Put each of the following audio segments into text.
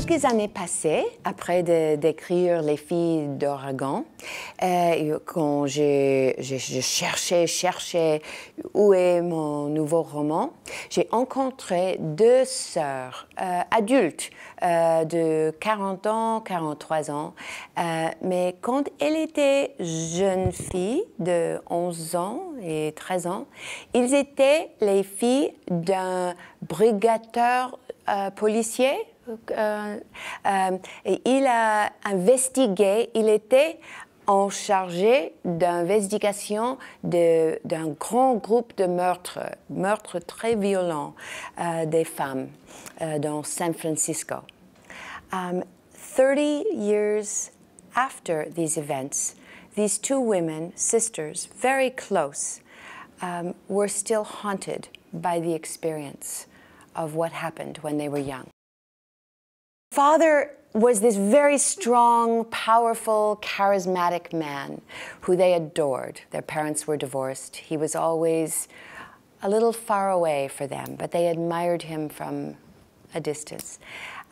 quelques années passées, après d'écrire Les filles d'Oregon, euh, quand j'ai cherché, cherché cherchais, où est mon nouveau roman, j'ai rencontré deux sœurs euh, adultes euh, de 40 ans, 43 ans. mais quand elles étaient jeunes filles de 11 ans et 13 ans, ils étaient les filles d'un brigateur policier euh, euh, il a investigué, il était en chargé d'investigation d'un grand groupe de meurtres, meurtres très violents euh, des femmes dans San Francisco. 30 um, years after these events, these two women, sisters, very close, um, were still haunted by the experience of what happened when they were young. Father was this very strong, powerful, charismatic man who they adored. Their parents were divorced. He was always a little far away for them, but they admired him from a distance.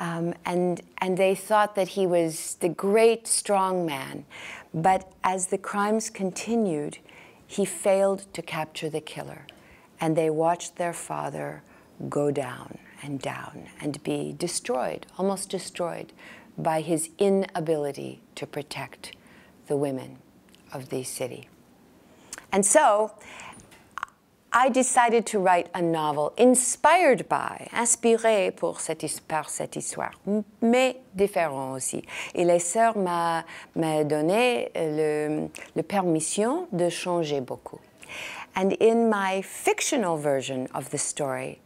Um, and, and they thought that he was the great, strong man. But as the crimes continued, he failed to capture the killer. And they watched their father go down and down and be destroyed, almost destroyed, by his inability to protect the women of the city. And so I decided to write a novel inspired by, inspiré pour cette, par cette histoire, mais différent aussi. Et les sœurs m'a donné euh, le, le permission de changer beaucoup. And in my fictional version of the story,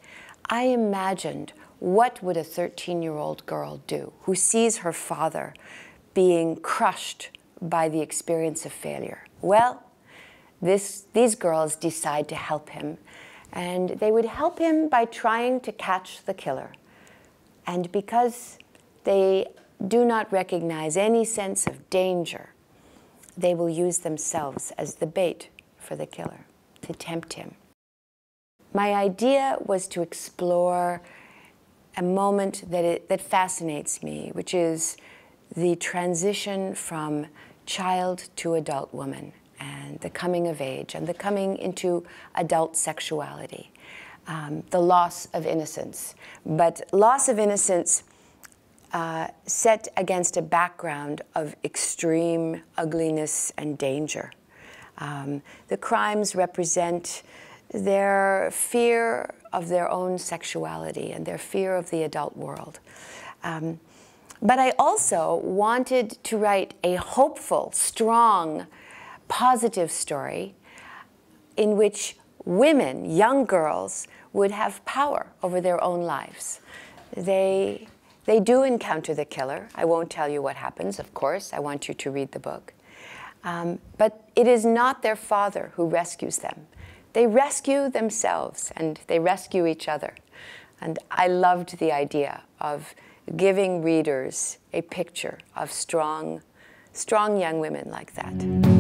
I imagined what would a 13-year-old girl do who sees her father being crushed by the experience of failure? Well, this, these girls decide to help him, and they would help him by trying to catch the killer. And because they do not recognize any sense of danger, they will use themselves as the bait for the killer to tempt him. My idea was to explore a moment that, it, that fascinates me, which is the transition from child to adult woman and the coming of age and the coming into adult sexuality, um, the loss of innocence. But loss of innocence uh, set against a background of extreme ugliness and danger. Um, the crimes represent their fear of their own sexuality and their fear of the adult world. Um, but I also wanted to write a hopeful, strong, positive story in which women, young girls, would have power over their own lives. They, they do encounter the killer. I won't tell you what happens, of course. I want you to read the book. Um, but it is not their father who rescues them they rescue themselves and they rescue each other. And I loved the idea of giving readers a picture of strong, strong young women like that.